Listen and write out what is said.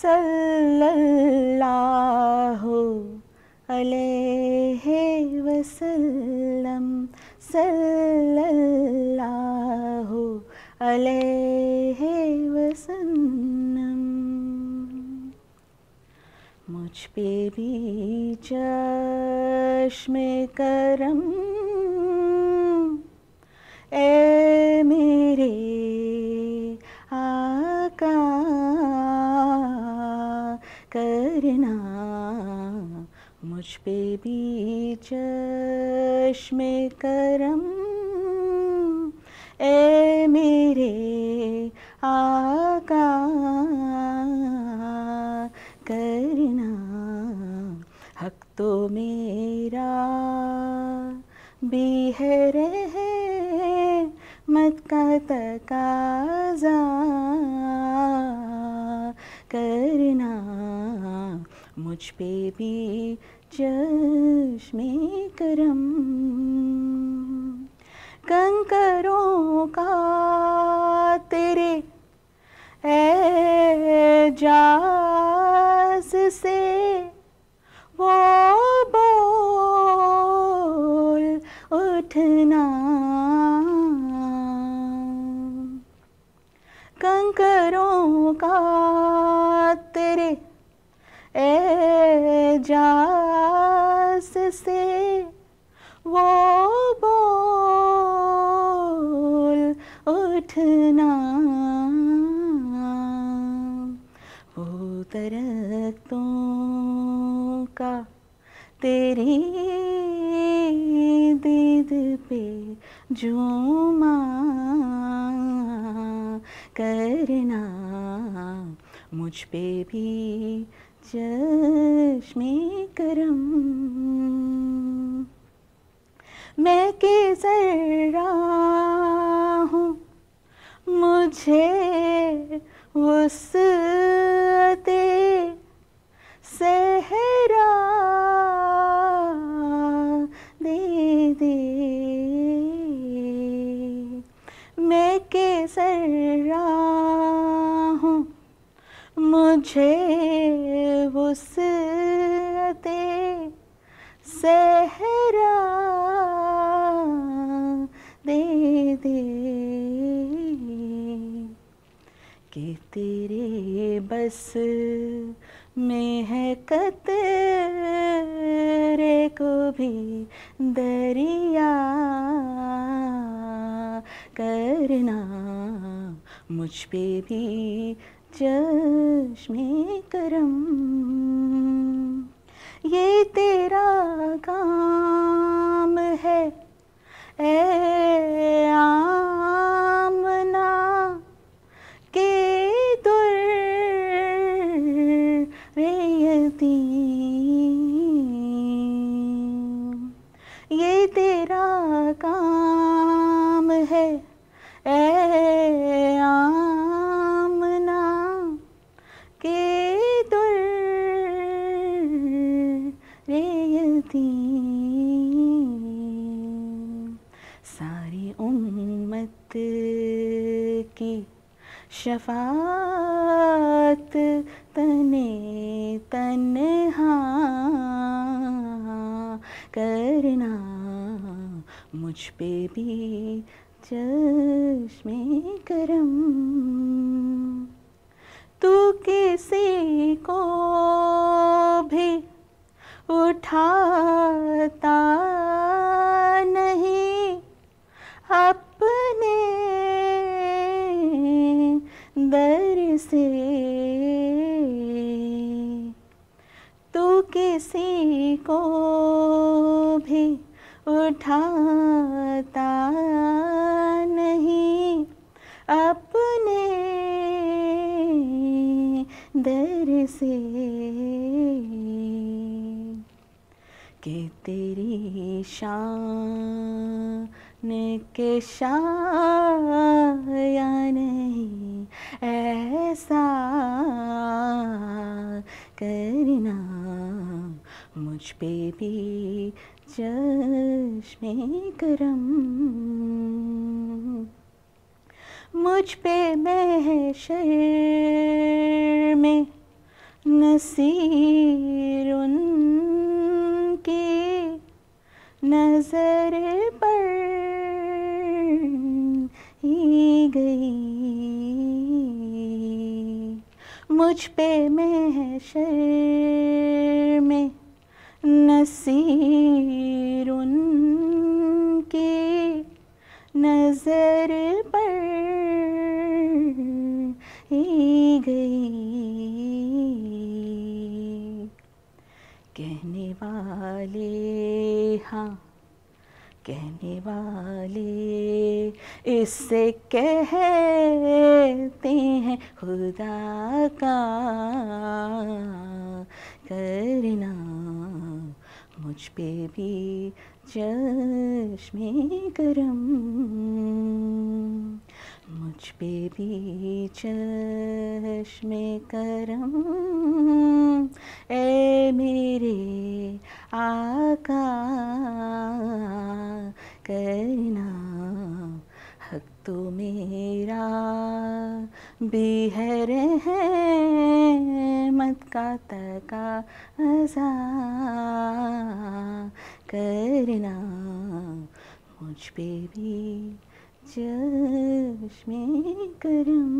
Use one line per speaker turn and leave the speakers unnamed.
सल्लल्लाहु अलैहि वसल्लम सल्लल्लाहु अलैहि वसल्लम मुझ पे भी चश्मे करम बीच चश्मे करम ए मेरे आका करना हक तो मेरा बिहर है मत का तकाजा मुझ पे भी चश्मे करम कंकरों का तेरे जास से वो बोल उठना कंकरों का वो बोल उठना वो दरख्तों का तेरी दीद पे झूमा करना मुझ पे भी चश्मे करम मैं के हूँ मुझे उस सहरा दे दे के हूँ मुझे सह दे कि तेरे बस में है कतरे को भी दरिया करना मुझ पे भी चश्मे करम ये तेरे होती ये तेरा काम है ए आमना के तुर रेयती सारी उम्मत की शफात तने तन करना मुझ पे भी चश्मे करम तू किसी को भी उठाता किसी को भी उठाता नहीं अपने दर से के तेरी शान के शाया नहीं ऐसा करना मुझ पे भी चश्मे करम मुझ पे मैं है में नसीर के नजर पर ही गई मुझ पे मैं है में नसीर के नज़र पर ही गई कहने वाले हाँ कहने वाले इससे कहते हैं खुदा का कर मुझ पे भी चश्मे करम मुझ पे भी चश्मे करम ए मेरे आका करना भक्तु मेरा बिहर है मत का तका अजा करना मुझ पे भी जश्मे करम